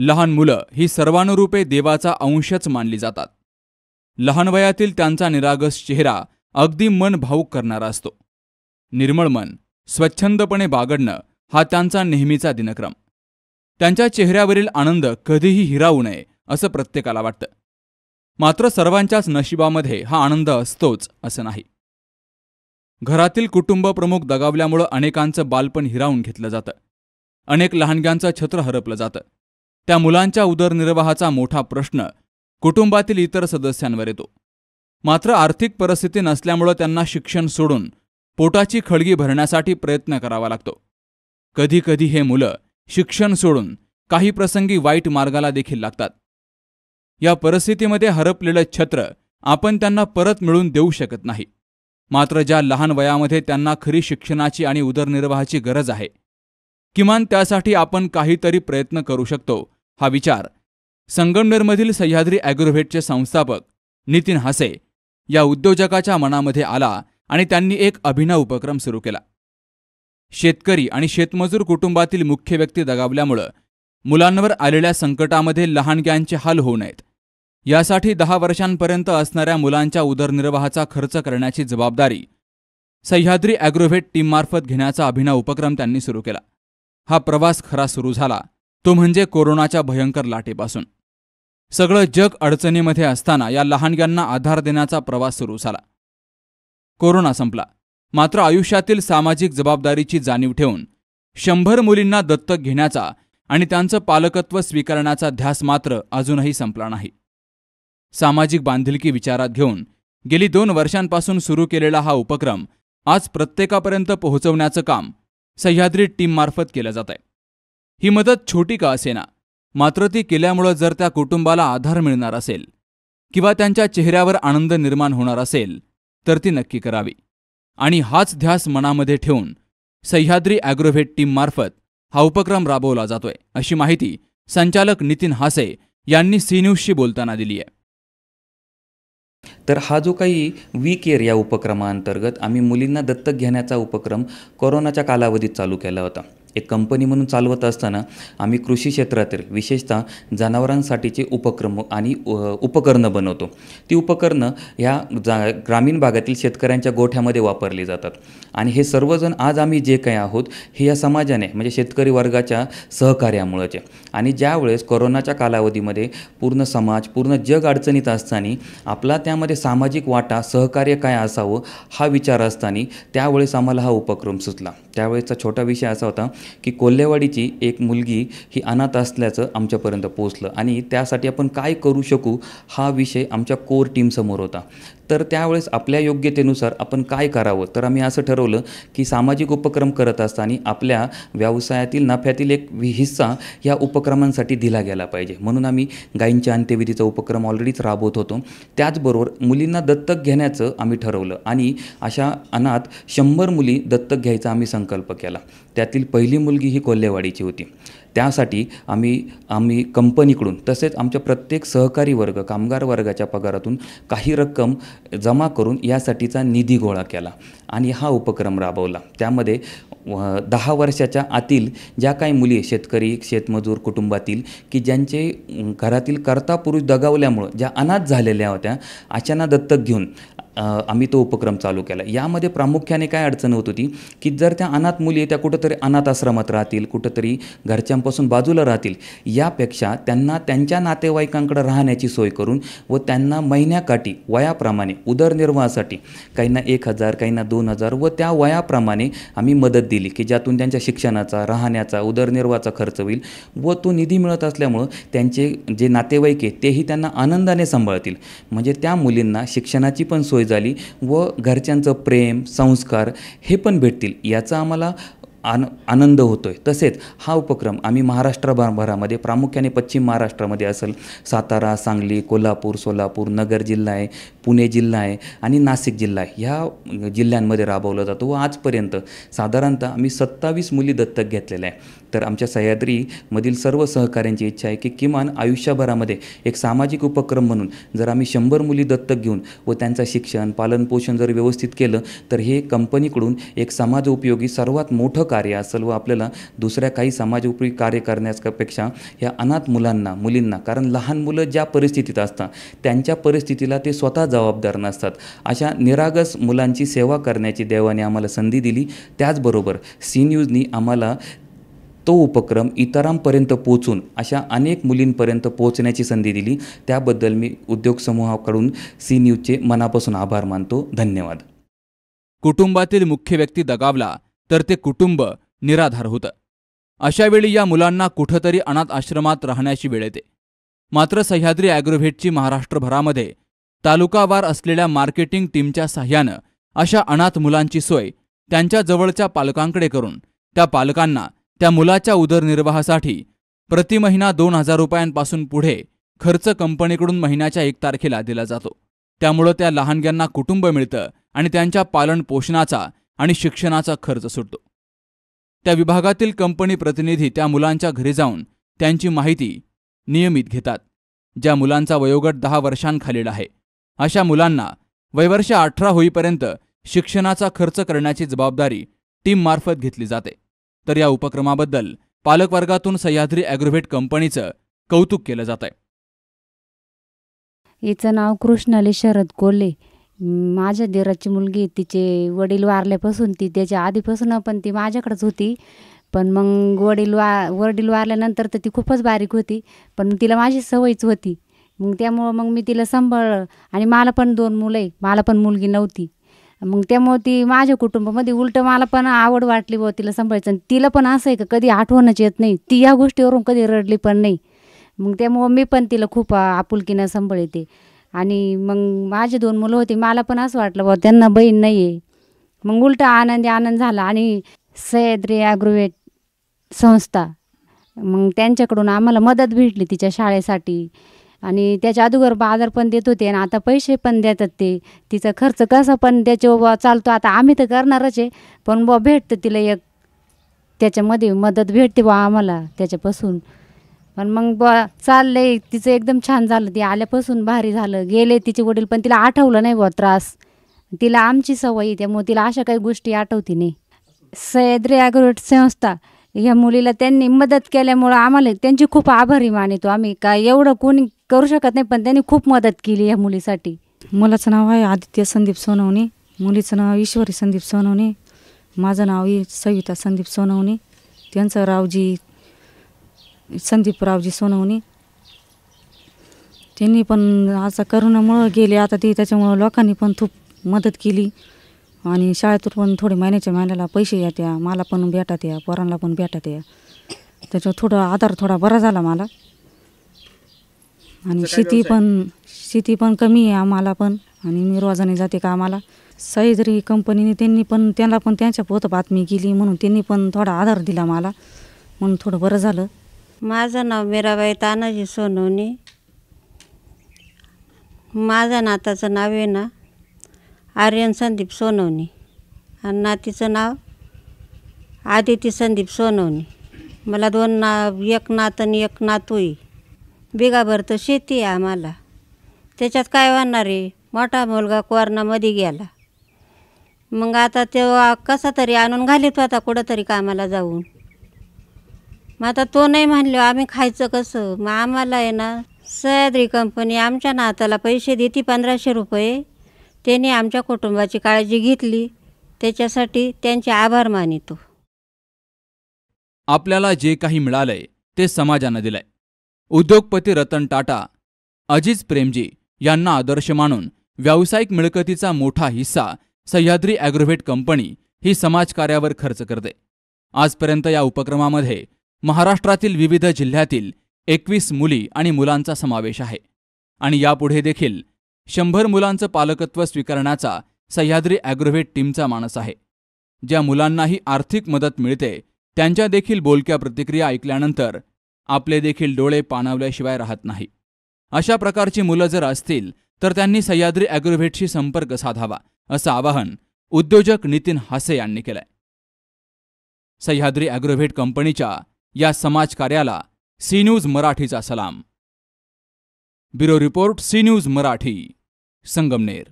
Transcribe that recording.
लहान मुलं ही सर्वानुरूपे देवाचा अंशच मानली जातात लहान वयातील त्यांचा निरागस चेहरा अगदी मन भाऊक करणारा असतो निर्मळ मन स्वच्छंदपणे बागडणं हा त्यांचा नेहमीचा दिनक्रम त्यांच्या चेहऱ्यावरील आनंद कधीही हिरावू नये असं प्रत्येकाला वाटतं मात्र सर्वांच्याच नशिबामध्ये हा आनंद असतोच असं नाही घरातील कुटुंब प्रमुख दगावल्यामुळं अनेकांचं बालपण हिरावून घेतलं जातं अनेक लहानग्यांचं छत्र हरपलं जातं त्या मुलांच्या उदरनिर्वाहाचा मोठा प्रश्न कुटुंबातील इतर सदस्यांवर येतो मात्र आर्थिक परिस्थिती नसल्यामुळं त्यांना शिक्षण सोडून पोटाची खळगी भरण्यासाठी प्रयत्न करावा लागतो कधीकधी हे मुलं शिक्षण सोडून काही प्रसंगी वाईट मार्गाला देखील लागतात या परिस्थितीमध्ये हरपलेलं छत्र आपण त्यांना परत मिळून देऊ शकत नाही मात्र ज्या लहान वयामध्ये त्यांना खरी शिक्षणाची आणि उदरनिर्वाहाची गरज आहे किमान त्यासाठी आपण काहीतरी प्रयत्न करू शकतो हा विचार संगमनेरमधील सह्याद्री ॲग्रोव्हेटचे संस्थापक नितीन हसे या उद्योजकाच्या मनामध्ये आला आणि त्यांनी एक अभिनव उपक्रम सुरू केला शेतकरी आणि शेतमजूर कुटुंबातील मुख्य व्यक्ती दगावल्यामुळं मुलांवर आलेल्या संकटामध्ये लहानग्यांचे हाल होऊ नयेत यासाठी दहा वर्षांपर्यंत असणाऱ्या मुलांच्या उदरनिर्वाहाचा खर्च करण्याची जबाबदारी सह्याद्री ॲग्रोव्हेट टीममार्फत घेण्याचा अभिनव उपक्रम त्यांनी सुरू केला हा प्रवास खरा सुरू झाला तो म्हणजे कोरोनाच्या भयंकर लाटेपासून सगळं जग अडचणीमध्ये असताना या लहानग्यांना आधार देण्याचा प्रवास सुरू झाला कोरोना संपला मात्र आयुष्यातील सामाजिक जबाबदारीची जाणीव ठेवून शंभर मुलींना दत्तक घेण्याचा आणि त्यांचं पालकत्व स्वीकारण्याचा ध्यास मात्र अजूनही संपला नाही सामाजिक बांधिलकी विचारात घेऊन गेली दोन वर्षांपासून सुरू केलेला हा उपक्रम आज प्रत्येकापर्यंत पोहोचवण्याचं काम सह्याद्री टीममार्फत केलं जात आहे ही मदत छोटी का असेना मात्र ती केल्यामुळं जर त्या कुटुंबाला आधार मिळणार असेल किंवा त्यांच्या चेहऱ्यावर आनंद निर्माण होणार असेल तर ती नक्की करावी आणि हाच ध्यास मनामध्ये ठेवून सह्याद्री ॲग्रोव्हेट टीममार्फत हा उपक्रम राबवला जातोय अशी माहिती संचालक नितीन हासे यांनी सी न्यूजशी बोलताना दिली आहे तर हा जो काही वी केअर या उपक्रमाअंतर्गत आम्ही मुलींना दत्तक घेण्याचा उपक्रम कोरोनाच्या कालावधीत चालू केला होता एक कंपनी म्हणून चालवत असताना आम्ही कृषी क्षेत्रातील विशेषतः जनावरांसाठीचे उपक्रम आणि उपकरणं बनवतो ती उपकरणं ह्या जा ग्रामीण भागातील शेतकऱ्यांच्या गोठ्यामध्ये वापरली जातात आणि हे सर्वजण आज आम्ही जे काही आहोत हे या समाजाने म्हणजे शेतकरी वर्गाच्या सहकार्यामुळेचे आणि ज्यावेळेस कोरोनाच्या कालावधीमध्ये पूर्ण समाज पूर्ण जग अडचणीत असताना आपला त्यामध्ये सामाजिक वाटा सहकार्य काय असावं हा विचार असताना त्यावेळेस आम्हाला हा उपक्रम सुचला त्यावेळेसचा छोटा विषय असा होता की कोल्हेवाडीची एक मुलगी ही अनाथ असल्याचं आमच्यापर्यंत पोचलं आणि त्यासाठी आपण काय करू शकू हा विषय आमच्या कोर टीमसमोर होता तर त्यावेळेस आपल्या योग्यतेनुसार आपण काय करावं तर आम्ही असं ठरवलं की सामाजिक उपक्रम करत असताना आपल्या व्यवसायातील नफ्यातील एक हिस्सा या उपक्रमांसाठी दिला गेला पाहिजे म्हणून आम्ही गायींच्या अंत्यविधीचा उपक्रम ऑलरेडीच राबवत होतो त्याचबरोबर मुलींना दत्तक घेण्याचं आम्ही ठरवलं आणि अशा अनाथ शंभर मुली दत्तक घ्यायचा आम्ही संकल्प केला त्यातील पहिली मुलगी ही कोल्हेवाडीची होती त्यासाठी आम्ही आम्ही कंपनीकडून तसेच आमच्या प्रत्येक सहकारी वर्ग कामगार वर्गाच्या पगारातून काही रक्कम जमा करून यासाठीचा निधी गोळा केला आणि हा उपक्रम राबवला त्यामध्ये दहा वर्षाच्या आतील ज्या काही मुली शेतकरी शेतमजूर कुटुंबातील की ज्यांचे घरातील कर्ता पुरुष दगावल्यामुळं ज्या अनाथ झालेल्या होत्या अचाना दत्तक घेऊन आम्ही तो उपक्रम चालू केला यामध्ये प्रामुख्याने काय अडचण होत होती की जर त्या अनाथ मुली त्या कुठंतरी अनाथ आश्रमात राहतील कुठंतरी घरच्यांपासून बाजूला राहतील यापेक्षा त्यांना त्यांच्या नातेवाईकांकडे राहण्याची सोय करून व त्यांना महिन्याकाठी वयाप्रमाणे उदरनिर्वाहासाठी काहींना एक हजार काहींना दोन हजार व त्या वयाप्रमाणे आम्ही मदत दिली की ज्यातून त्यांच्या शिक्षणाचा राहण्याचा उदरनिर्वाहाचा खर्च होईल व तो निधी मिळत असल्यामुळं त्यांचे जे नातेवाईक आहे तेही त्यांना आनंदाने सांभाळतील म्हणजे त्या मुलींना शिक्षणाची पण सोय झाली व घरच्यांचं प्रेम संस्कार हे पण भेटतील याचा आम्हाला आन आनंद होतो आहे तसेच हा उपक्रम आम्ही महाराष्ट्रभरामध्ये प्रामुख्याने पश्चिम महाराष्ट्रामध्ये असेल सातारा सांगली कोल्हापूर सोलापूर नगर जिल्हा आहे पुणे जिल्हा आहे आणि नाशिक जिल्हा आहे ह्या जिल्ह्यांमध्ये राबवला जातो व आजपर्यंत साधारणतः आम्ही सत्तावीस मुली दत्तक घेतलेल्या आहे तर आमच्या सह्याद्रीमधील सर्व सहकाऱ्यांची इच्छा आहे की किमान आयुष्यभरामध्ये एक सामाजिक उपक्रम म्हणून जर आम्ही शंभर मुली दत्तक घेऊन व त्यांचं शिक्षण पालनपोषण जर व्यवस्थित केलं तर हे कंपनीकडून एक समाज उपयोगी सर्वात मोठं कार्य असेल व आपल्याला दुसऱ्या काही समाजोपयोगी कार्य करण्यापेक्षा ह्या अनाथ मुलांना मुलींना कारण लहान मुलं ज्या परिस्थितीत असतात त्यांच्या परिस्थितीला ते स्वतः जबाबदार नसतात अशा निरागस मुलांची सेवा करण्याची देवाने आम्हाला संधी दिली त्याचबरोबर सी न्यूजनी आम्हाला तो उपक्रम इतरांपर्यंत पोचून अशा अनेक मुलींपर्यंत पोचण्याची संधी दिली त्याबद्दल मी उद्योग समूहाकडून सी न्यूजचे मनापासून आभार मानतो धन्यवाद कुटुंबातील मुख्य व्यक्ती दगावला तर ते कुटुंब निराधार होतं अशावेळी या मुलांना कुठंतरी अनाथ आश्रमात राहण्याची वेळ येते मात्र सह्याद्री ॲग्रोव्हेटची महाराष्ट्रभरामध्ये तालुकावार असलेल्या मार्केटिंग टीमच्या सहाय्यानं अशा अनाथ मुलांची सोय त्यांच्या जवळच्या पालकांकडे करून त्या पालकांना त्या मुलाच्या उदरनिर्वाहासाठी महिना दोन हजार रुपयांपासून पुढे खर्च कंपनीकडून महिन्याच्या एक तारखेला दिला जातो त्यामुळं त्या लहानग्यांना कुटुंब मिळतं आणि त्यांच्या पालन पोषणाचा आणि शिक्षणाचा खर्च सुटतो त्या विभागातील कंपनी प्रतिनिधी त्या मुलांच्या घरी जाऊन त्यांची माहिती नियमित घेतात ज्या मुलांचा वयोगट दहा वर्षांखालील आहे अशा मुलांना वयवर्ष अठरा होईपर्यंत शिक्षणाचा खर्च करण्याची जबाबदारी टीममार्फत घेतली जाते तर या उपक्रमाबद्दल पालकवर्गातून सह्याद्री ॲग्रोव्हेट कंपनीचं कौतुक केलं जात आहे याचं नाव कृष्णाली शरद कोल्हे माझ्या देराची मुलगी तिचे वडील वारल्यापासून ती त्याच्या आधीपासून पण ती माझ्याकडेच होती पण मग वडील वा वडील वारल्यानंतर तर ती खूपच बारीक होती पण तिला माझी सवयच होती मग त्यामुळं मग मी तिला सांभाळ आणि मला पण दोन मुलं आहे मला पण मुलगी नव्हती मग त्यामुळं ती माझ्या कुटुंबामध्ये उलटं मला पण आवड वाटली बुवा तिला सांभाळायचं आणि तिला पण असं आहे का कधी आठवणच येत नाही ती या गोष्टीवरून कधी रडली पण नाही मग त्यामुळं मी पण तिला खूप आपुलकीनं सांभाळते आणि मग माझे दोन मुलं होते मला पण असं वाटलं बा त्यांना बहीण नाही आहे मग उलटा आनंदी आनंद झाला आणि सह्याद्री ॲग्रोवेट संस्था मग त्यांच्याकडून आम्हाला मदत भेटली तिच्या शाळेसाठी आणि त्याच्या अगोदर बाजार पण देत होते आणि आता पैसे पण देतात ते तिचा खर्च कसा पण त्याचे बा चालतो आता आम्ही तर करणारच आहे पण बा भेटतं तिला एक त्याच्यामध्ये मदत भेटते बा आम्हाला त्याच्यापासून पण मग ब चाललंय तिचं एकदम छान झालं ती आल्यापासून भारी झालं गेले तिचे वडील पण तिला आठवलं नाही बुवा त्रास तिला आमची सवय त्यामुळे तिला अशा काही गोष्टी आठवती नाही सह्याद्री ॲग्रोट संस्था ह्या मुलीला त्यांनी मदत केल्यामुळं आम्हाला त्यांची खूप आभारी मानतो आम्ही काय एवढं कोणी करू शकत नाही पण त्यांनी खूप मदत केली या मुलीसाठी मुलाचं नाव आहे आदित्य संदीप सोनवणे मुलीचं नाव ईश्वरी संदीप सोनवणे माझं नाव सविता संदीप सोनवणे त्यांचं रावजी संदीपरावजी सोनवणी त्यांनी पण आता करोनामुळं गेले आता ते त्याच्यामुळं लोकांनी पण खूप मदत केली आणि शाळेतून पण थोडे महिन्याच्या महिन्याला पैसे त्या मला पण भेटात या पोरांना पण भेटत या त्याच्यावर थोडा आधार थोडा बरा झाला मला आणि शेती पण शेती पण कमी आहे आम्हाला पण आणि मी रोजाने जाते का आम्हाला सह्याद्री कंपनीने त्यांनी पण त्यांना पण त्यांच्या पोत बातमी केली म्हणून त्यांनी पण थोडा आधार दिला मला म्हणून थोडं बरं झालं माझं नाव मीराबाई तानाजी सोनवणे माझ्या नाताचं नाव आहे ना आर्यन संदीप सोनवणे आणि नातीचं नाव आदिती संदीप सोनवणी मला दोन ना एक नात आणि एक नातूई बिगाभर तर शेती आहे आम्हाला त्याच्यात काय होणार आहे मोठा मुलगा कोरोनामध्ये गेला मग आता तो कसा तरी आणून घालीत होता कुठं कामाला जाऊन मग आता तो नाही म्हणलो आम्ही खायचं कसं मग आम्हाला आहे ना सह्याद्री कंपनी आमच्या नाताला पैसे देते पंधराशे रुपये त्याने आमच्या कुटुंबाची काळजी घेतली त्याच्यासाठी त्यांचे आभार मानितो आपल्याला जे काही मिळालंय ते समाजानं दिलंय उद्योगपती रतन टाटा अजिज प्रेमजी यांना आदर्श मानून व्यावसायिक मिळकतीचा मोठा हिस्सा सह्याद्री ॲग्रोव्हेट कंपनी ही समाजकार्यावर खर्च करते आजपर्यंत या उपक्रमामध्ये महाराष्ट्रातील विविध जिल्ह्यातील एकवीस मुली आणि मुलांचा समावेश आहे आणि यापुढे देखील शंभर मुलांचं पालकत्व स्वीकारण्याचा सह्याद्री ॲग्रोव्हेट टीमचा मानस आहे ज्या मुलांनाही आर्थिक मदत मिळते त्यांच्या देखील बोलक्या प्रतिक्रिया ऐकल्यानंतर आपले देखील डोळे पाणावल्याशिवाय राहत नाही अशा प्रकारची मुलं जर असतील तर त्यांनी सह्याद्री ॲग्रोव्हेटशी संपर्क साधावा असं आवाहन उद्योजक नितीन हासे यांनी केलंय सह्याद्री ॲग्रोव्हेट कंपनीच्या या समाजकार्याला सी न्यूज मराठीचा सलाम bureau report C news Marathi Sangamner